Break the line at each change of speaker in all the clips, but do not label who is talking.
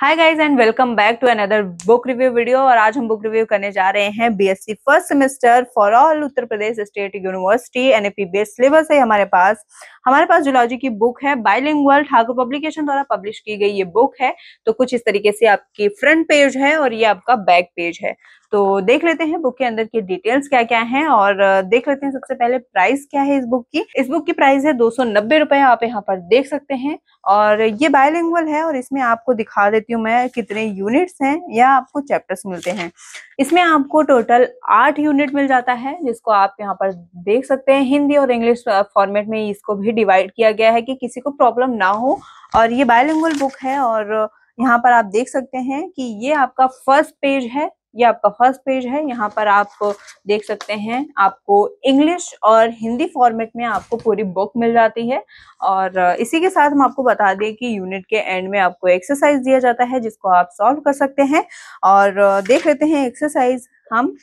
hi guys and welcome back to another book review video और आज हम book review करने जा रहे हैं BSc first semester for all Uttar Pradesh state university base syllabus है हमारे पास हमारे पास जुलॉजी की बुक है वर्ल्ड ठाकुर पब्लिकेशन द्वारा पब्लिश की गई ये बुक है तो कुछ इस तरीके से आपकी फ्रंट पेज है और ये आपका बैक पेज है तो देख लेते हैं बुक के अंदर की डिटेल्स क्या क्या है और देख लेते हैं सबसे पहले प्राइस क्या है इस बुक की इस बुक की प्राइस है दो सौ आप यहाँ पर देख सकते हैं और ये बायोलिंगल है और इसमें आपको दिखा देती हूँ मैं कितने यूनिट्स हैं या आपको चैप्टर्स मिलते हैं इसमें आपको टोटल आठ यूनिट मिल जाता है जिसको आप यहाँ पर देख सकते हैं हिंदी और इंग्लिश फॉर्मेट में इसको भी डिवाइड किया गया है कि किसी को प्रॉब्लम ना हो और ये बायोलिंगल बुक है और यहाँ पर आप देख सकते हैं कि ये आपका फर्स्ट पेज है ये आपका फर्स्ट पेज है यहाँ पर आप देख सकते हैं आपको इंग्लिश और हिंदी फॉर्मेट में आपको पूरी बुक मिल जाती है और इसी के साथ हम आपको बता दें कि यूनिट के एंड में आपको एक्सरसाइज दिया जाता है जिसको आप सॉल्व कर सकते हैं और देख लेते हैं एक्सरसाइज हम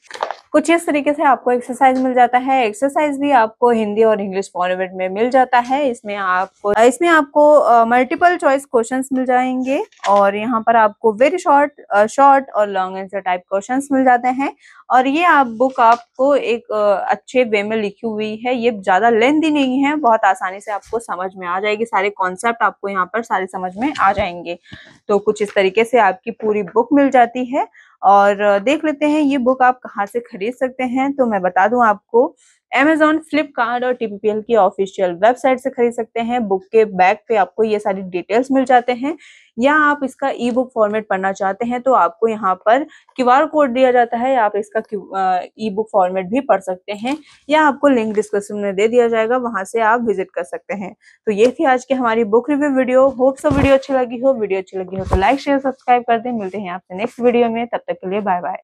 कुछ इस तरीके से आपको एक्सरसाइज मिल जाता है एक्सरसाइज भी आपको हिंदी और इंग्लिश फॉर्मेट में मिल जाता है इसमें आपको इसमें आपको मल्टीपल चॉइस क्वेश्चन मिल जाएंगे और यहाँ पर आपको वेरी शॉर्ट शॉर्ट और लॉन्ग आंसर टाइप क्वेश्चन मिल जाते हैं और ये आप बुक आपको एक अच्छे वे में लिखी हुई है ये ज़्यादा लेंदी नहीं है बहुत आसानी से आपको समझ में आ जाएगी सारे कॉन्सेप्ट आपको यहाँ पर सारे समझ में आ जाएंगे तो कुछ इस तरीके से आपकी पूरी बुक मिल जाती है और देख लेते हैं ये बुक आप कहाँ से खरीद सकते हैं तो मैं बता दूं आपको Amazon, फ्लिपकार्ट और टीपीपीएल की ऑफिशियल वेबसाइट से खरीद सकते हैं बुक के बैक पे आपको ये सारी डिटेल्स मिल जाते हैं या आप इसका ई बुक फॉर्मेट पढ़ना चाहते हैं तो आपको यहाँ पर क्यू कोड दिया जाता है आप इसका ई बुक फॉर्मेट भी पढ़ सकते हैं या आपको लिंक डिस्क्रिप्शन में दे दिया जाएगा वहां से आप विजिट कर सकते हैं तो ये थी आज की हमारी बुक रिव्यू वीडियो होप सब वीडियो अच्छी लगी हो वीडियो अच्छी लगी हो तो लाइक शेयर सब्सक्राइब कर दे मिलते हैं आपसे नेक्स्ट वीडियो में तब तक के लिए बाय बाय